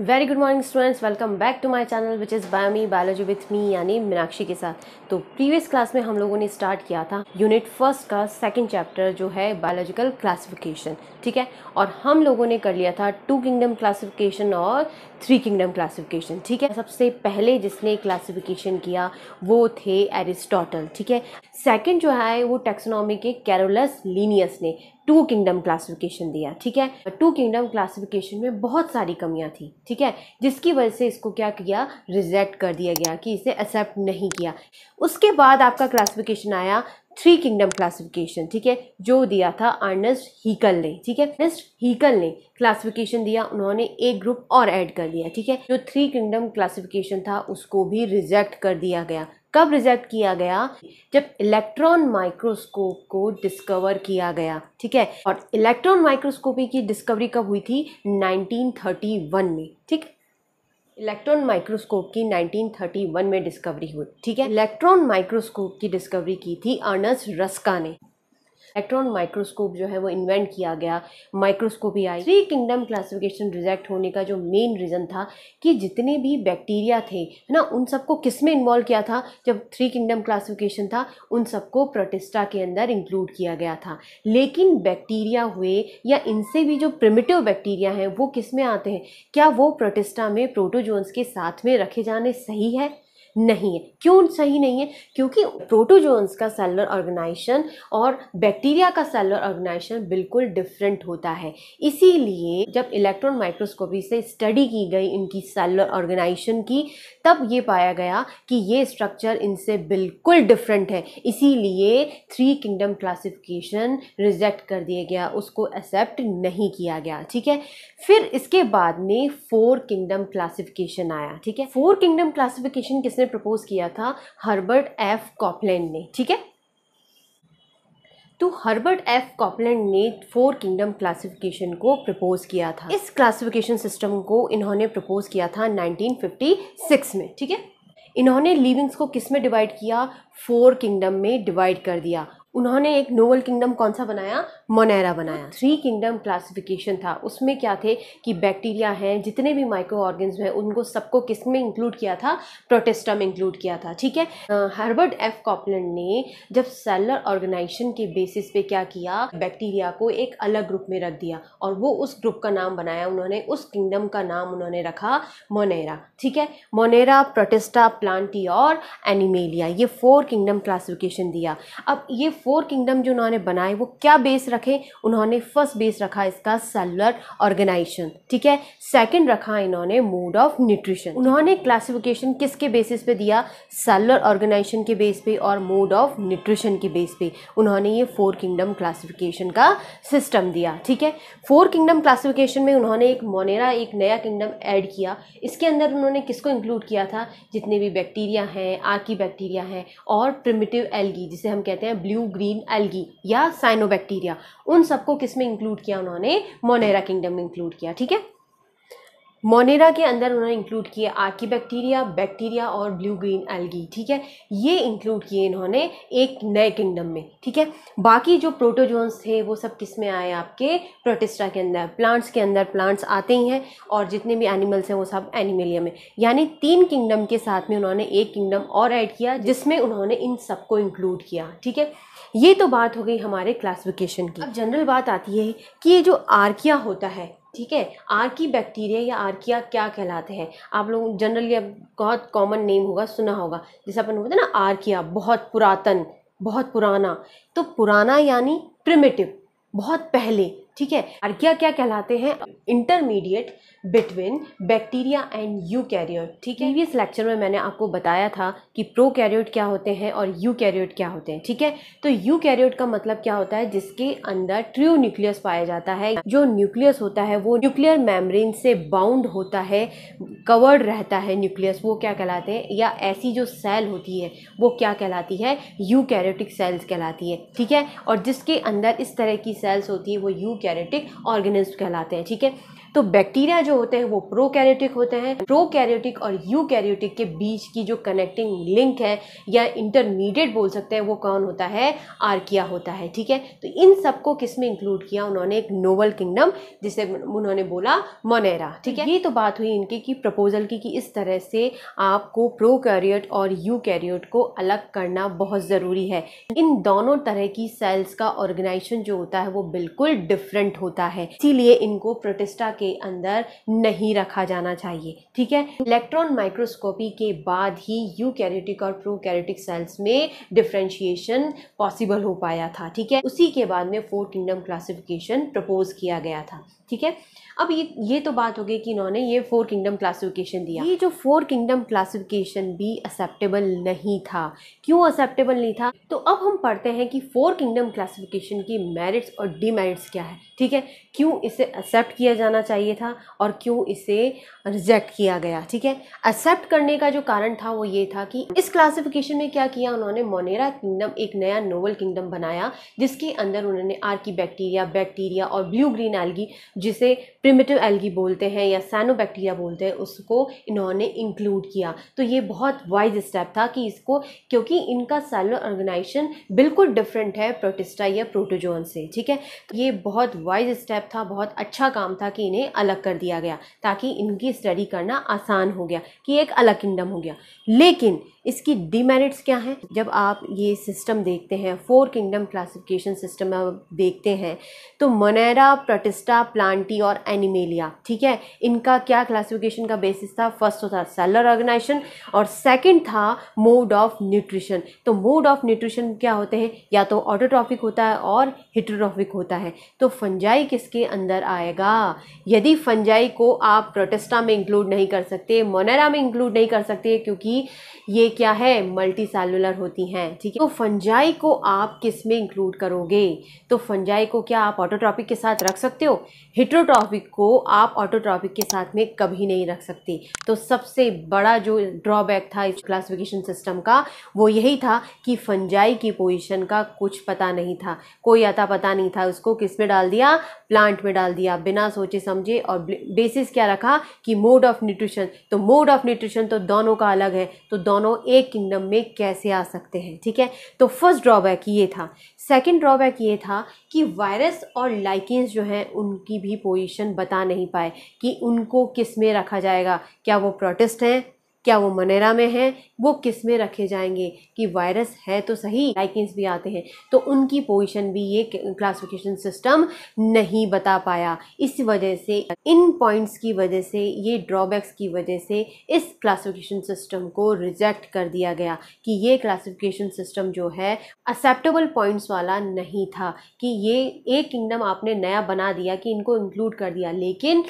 very good morning students welcome back to my channel which is बायोमी biology with me यानी मीनाक्षी के साथ तो प्रीवियस क्लास में हम लोगों ने स्टार्ट किया था यूनिट फर्स्ट का सेकंड चैप्टर जो है बायोलॉजिकल क्लासिफिकेशन ठीक है और हम लोगों ने कर लिया था टू किंगडम क्लासिफिकेशन और थ्री किंगडम क्लासिफिकेशन ठीक है सबसे पहले जिसने क्लासिफिकेशन किया वो थे एरिस्टोटल ठीक है सेकंड जो है वो टेक्सोनॉमी के कैरोलस लीनियस ने टू किंगडम क्लासिफिकेशन दिया ठीक है टू किंगडम क्लासिफिकेशन में बहुत सारी कमियां थी ठीक है जिसकी वजह से इसको क्या किया रिजेक्ट कर दिया गया कि इसे एक्सेप्ट नहीं किया उसके बाद आपका क्लासिफिकेशन आया थ्री किंगडम क्लासिफिकेशन ठीक है जो दिया था अर्नेस्ट हीकल ने ठीक है अर्नेस्ट हीकल ने क्लासिफिकेशन दिया उन्होंने एक ग्रुप और ऐड कर लिया ठीक है जो थ्री किंगडम क्लासिफिकेशन था उसको भी रिजेक्ट कर दिया गया कब रिजेक्ट किया गया जब इलेक्ट्रॉन माइक्रोस्कोप को डिस्कवर किया गया ठीक है और इलेक्ट्रॉन माइक्रोस्कोपी की डिस्कवरी कब हुई थी 1931 में ठीक इलेक्ट्रॉन माइक्रोस्कोप की 1931 में डिस्कवरी हुई ठीक है इलेक्ट्रॉन माइक्रोस्कोप की डिस्कवरी की थी अर्नस रस्का ने इलेक्ट्रॉन माइक्रोस्कोप जो है वो इन्वेंट किया गया माइक्रोस्कोपी आई थ्री किंगडम क्लासिफिकेशन रिजेक्ट होने का जो मेन रीज़न था कि जितने भी बैक्टीरिया थे है ना उन सबको किस में इन्वॉल्व किया था जब थ्री किंगडम क्लासिफिकेशन था उन सबको प्रोटिस्टा के अंदर इंक्लूड किया गया था लेकिन बैक्टीरिया हुए या इनसे भी जो प्रिमिटिव बैक्टीरिया हैं वो किस में आते हैं क्या वो प्रोटिस्टा में प्रोटोजोन्स के साथ में रखे जाने सही है नहीं है क्यों सही नहीं है क्योंकि प्रोटोजोन्स का सेलुलर ऑर्गेनाइजेशन और बैक्टीरिया का सेलुलर ऑर्गेनाइजेशन बिल्कुल डिफरेंट होता है इसीलिए जब इलेक्ट्रॉन माइक्रोस्कोपी से स्टडी की गई इनकी सेलुलर ऑर्गेनाइजेशन की तब ये पाया गया कि ये स्ट्रक्चर इनसे बिल्कुल डिफरेंट है इसीलिए थ्री किंगडम क्लासिफिकेशन रिजेक्ट कर दिया गया उसको एक्सेप्ट नहीं किया गया ठीक है फिर इसके बाद में फोर किंगडम क्लासिफिकेशन आया ठीक है फोर किंगडम क्लासिफिकेशन किसने प्रपोज किया था हर्बर्ट एफ कॉपलैंड ने ठीक है तो हर्बर्ट एफ कॉपलैंड ने फोर किंगडम क्लासिफिकेशन को प्रपोज किया था इस क्लासिफिकेशन सिस्टम को इन्होंने प्रपोज किया था 1956 में ठीक है इन्होंने लिविंग्स को किस में डिवाइड किया फोर किंगडम में डिवाइड कर दिया उन्होंने एक नोवल किंगडम कौन सा बनाया मोनेरा बनाया थ्री किंगडम क्लासिफिकेशन था उसमें क्या थे कि बैक्टीरिया हैं जितने भी माइक्रो ऑर्गेन्स हैं उनको सबको किस में इंक्लूड किया था प्रोटेस्टा में इंक्लूड किया था ठीक है हर्बर्ट एफ कॉपलैंड ने जब सेलर ऑर्गेनाइजेशन के बेसिस पे क्या किया बैक्टीरिया को एक अलग ग्रुप में रख दिया और वो उस ग्रुप का नाम बनाया उन्होंने उस किंगडम का नाम उन्होंने रखा मोनेरा ठीक है मोनेरा प्रोटेस्टा प्लांटी और एनिमेलिया ये फोर किंगडम क्लासिफिकेशन दिया अब ये फोर किंगडम जो उन्होंने बनाए वो क्या बेस रखे उन्होंने फर्स्ट बेस रखा इसका सेलुलर ऑर्गेनाइजेशन ठीक है सेकंड रखा इन्होंने मोड ऑफ न्यूट्रिशन उन्होंने क्लासिफिकेशन किसके बेसिस पे दिया सेलुलर ऑर्गेनाइजेशन के बेस पे और मोड ऑफ न्यूट्रिशन के बेस पे उन्होंने ये फोर किंगडम क्लासिफिकेशन का सिस्टम दिया ठीक है फोर किंगडम क्लासिफिकेशन में उन्होंने एक मोनेरा एक नया किंगडम ऐड किया इसके अंदर उन्होंने किसको इंक्लूड किया था जितने भी बैक्टीरिया हैं आर्की बैक्टीरिया हैं और प्रिमिटिव एलगी जिसे हम कहते हैं ब्लू ग्रीन एल्गी या साइनोबैक्टीरिया उन सबको किस में इंक्लूड किया उन्होंने मोनेरा किंगडम में इंक्लूड किया ठीक है मोनेरा के अंदर उन्होंने इंक्लूड किए आर्की बैक्टीरिया बैक्टीरिया और ब्लू ग्रीन एल्गी ठीक है ये इंक्लूड किए इन्होंने एक नए किंगडम में ठीक है बाकी जो प्रोटोजोन्स थे वो सब किस में आए आपके प्रोटिस्टा के अंदर प्लांट्स के अंदर प्लांट्स आते ही हैं और जितने भी एनिमल्स हैं वो सब एनिमेलिया में यानी तीन किंगडम के साथ में उन्होंने एक किंगडम और ऐड किया जिसमें उन्होंने इन सबको इंक्लूड किया ठीक है ये तो बात हो गई हमारे क्लासिफिकेशन की अब जनरल बात आती है कि ये जो आर्किया होता है ठीक है आर्की बैक्टीरिया या आर्किया क्या कहलाते हैं आप लोग जनरली अब बहुत कॉमन नेम होगा सुना होगा जैसे अपन बोलते हैं ना आर्किया बहुत पुरातन बहुत पुराना तो पुराना यानी प्रिमेटिव बहुत पहले ठीक है और क्या कहलाते हैं intermediate between bacteria and eukaryote ठीक है प्रीवियस लेक्चर में मैंने आपको बताया था कि प्रो कैरियोट क्या होते हैं और यू कैरियोट क्या होते हैं ठीक है तो यू कैरियोट का मतलब क्या होता है जिसके अंदर ट्रू न्यूक्लियस पाया जाता है जो न्यूक्लियस होता है वो न्यूक्लियर मेम्ब्रेन से बाउंड होता है कवर्ड रहता है न्यूक्लियस वो क्या कहलाते हैं या ऐसी जो सेल होती है वो क्या कहलाती है यू कैरियोटिक सेल्स कहलाती है ठीक है और जिसके अंदर इस तरह की सेल्स होती है वो यू कैरेटिक ऑर्गेनिज्म कहलाते हैं ठीक है तो बैक्टीरिया जो होते हैं वो प्रोकैरियोटिक होते हैं प्रोकैरियोटिक और यूकैरियोटिक के बीच की जो कनेक्टिंग लिंक है या इंटरमीडिएट बोल सकते हैं वो कौन होता है आर्किया होता है ठीक है तो इन सबको किस में इंक्लूड किया उन्होंने एक नोवल किंगडम जिसे उन्होंने बोला मोनेरा ठीक है ये तो बात हुई इनकी कि प्रपोजल की कि इस तरह से आपको प्रो और यू को अलग करना बहुत ज़रूरी है इन दोनों तरह की सेल्स का ऑर्गेनाइजेशन जो होता है वो बिल्कुल डिफरेंट डिफरेंट होता है इसीलिए इनको प्रोटिस्टा के अंदर नहीं रखा जाना चाहिए ठीक है इलेक्ट्रॉन माइक्रोस्कोपी के बाद ही कैरेटिक और कैरेटिक सेल्स में डिफ्रेंशिएशन पॉसिबल हो पाया था ठीक है उसी के बाद में फोर किंगडम क्लासिफिकेशन प्रपोज किया गया था ठीक है अब ये ये तो बात हो गई कि इन्होंने ये फोर किंगडम क्लासिफिकेशन दिया ये जो फोर किंगडम क्लासिफिकेशन भी एक्सेप्टेबल नहीं था क्यों एक्सेप्टेबल नहीं था तो अब हम पढ़ते हैं कि फोर किंगडम क्लासिफिकेशन की मेरिट्स और डीमेरिट्स क्या है ठीक है क्यों इसे एक्सेप्ट किया जाना चाहिए था और क्यों इसे रिजेक्ट किया गया ठीक है एक्सेप्ट करने का जो कारण था वो ये था कि इस क्लासिफिकेशन में क्या किया उन्होंने मोनेरा किंगडम एक नया नोवल किंगडम बनाया जिसके अंदर उन्होंने आर्की बैक्टीरिया बैक्टीरिया और ब्लू ग्रीन एल्गी जिसे प्रिमिटिव एल्गी बोलते हैं या सैनोबैक्टीरिया बोलते हैं उसको इन्होंने इंक्लूड किया तो ये बहुत वाइज स्टेप था कि इसको क्योंकि इनका सेलुलर ऑर्गेनाइजेशन बिल्कुल डिफरेंट है प्रोटिस्टा या प्रोटोजोन से ठीक है तो ये बहुत वाइज स्टेप था बहुत अच्छा काम था कि इन्हें अलग कर दिया गया ताकि इनकी स्टडी करना आसान हो गया कि एक अलग किंगडम हो गया लेकिन इसकी डिमेरिट्स क्या हैं जब आप ये सिस्टम देखते हैं फोर किंगडम क्लासिफिकेशन सिस्टम आप देखते हैं तो मोनेरा प्रोटिस्टा प्लांटी और एनिमेलिया ठीक है इनका क्या क्लासिफिकेशन का बेसिस था फर्स्ट होता तो था सेलर ऑर्गेनाइजेशन और सेकंड था मोड ऑफ न्यूट्रिशन तो मोड ऑफ न्यूट्रिशन क्या होते हैं या तो ऑटोट्रॉफिक होता है और हिट्रोट्रॉफिक होता है तो फंजाई किसके अंदर आएगा यदि फंजाई को आप प्रोटेस्टा में इंक्लूड नहीं कर सकते मोनेरा में इंक्लूड नहीं कर सकते क्योंकि ये क्या है मल्टी सेलुलर होती हैं ठीक है तो फंजाई को आप किस में इंक्लूड करोगे तो फंजाई को क्या आप ऑटोट्रॉपिक के साथ रख सकते हो हिट्रोट्रॉपिक को आप ऑटोट्रॉपिक के साथ में कभी नहीं रख सकते तो सबसे बड़ा जो ड्रॉबैक था इस क्लासिफिकेशन सिस्टम का वो यही था कि फंजाई की पोजिशन का कुछ पता नहीं था कोई अता पता नहीं था उसको किस में डाल दिया प्लांट में डाल दिया बिना सोचे समझे और बेसिस क्या रखा कि मोड ऑफ न्यूट्रिशन तो मोड ऑफ न्यूट्रिशन तो दोनों का अलग है तो दोनों एक किंगडम में कैसे आ सकते हैं ठीक है तो फर्स्ट ड्रॉबैक ये था सेकंड ड्रॉबैक ये था कि वायरस और लाइकेंस जो हैं उनकी भी पोजीशन बता नहीं पाए कि उनको किस में रखा जाएगा क्या वो प्रोटेस्ट हैं क्या वो मनेरा में हैं वो किस में रखे जाएंगे कि वायरस है तो सही लाइकिंग्स भी आते हैं तो उनकी पोजीशन भी ये क्लासिफिकेशन सिस्टम नहीं बता पाया इस वजह से इन पॉइंट्स की वजह से ये ड्रॉबैक्स की वजह से इस क्लासिफिकेशन सिस्टम को रिजेक्ट कर दिया गया कि ये क्लासिफिकेशन सिस्टम जो है एक्सेप्टेबल पॉइंट्स वाला नहीं था कि ये एक किंगडम आपने नया बना दिया कि इनको इंक्लूड कर दिया लेकिन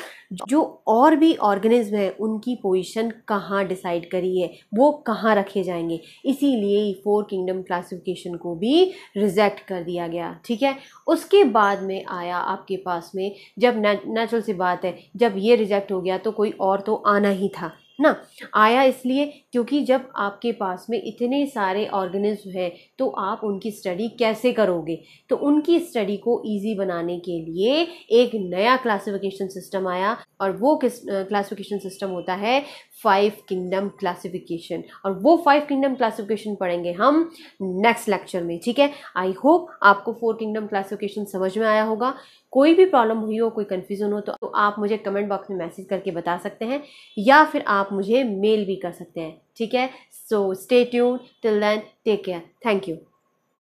जो और भी ऑर्गेनिज्म है उनकी पोजिशन कहाँ डिसाइड करी है वो कहाँ रखे जाएंगे इसीलिए फोर किंगडम क्लासिफिकेशन को भी रिजेक्ट कर दिया गया ठीक है उसके बाद में आया आपके पास में जब नेचुरल सी बात है जब ये रिजेक्ट हो गया तो कोई और तो आना ही था ना आया इसलिए क्योंकि जब आपके पास में इतने सारे ऑर्गेनिज्म हैं तो आप उनकी स्टडी कैसे करोगे तो उनकी स्टडी को ईजी बनाने के लिए एक नया क्लासिफिकेशन सिस्टम आया और वो किस क्लासिफिकेशन सिस्टम होता है फाइव किंगडम क्लासिफिकेशन और वो फाइव किंगडम क्लासिफिकेशन पढ़ेंगे हम नेक्स्ट लेक्चर में ठीक है आई होप आपको फोर किंगडम क्लासिफिकेशन समझ में आया होगा कोई भी प्रॉब्लम हुई हो कोई कन्फ्यूज़न हो तो, तो आप मुझे कमेंट बॉक्स में मैसेज करके बता सकते हैं या फिर आप मुझे मेल भी कर सकते हैं ठीक है so stay tune till then take care thank you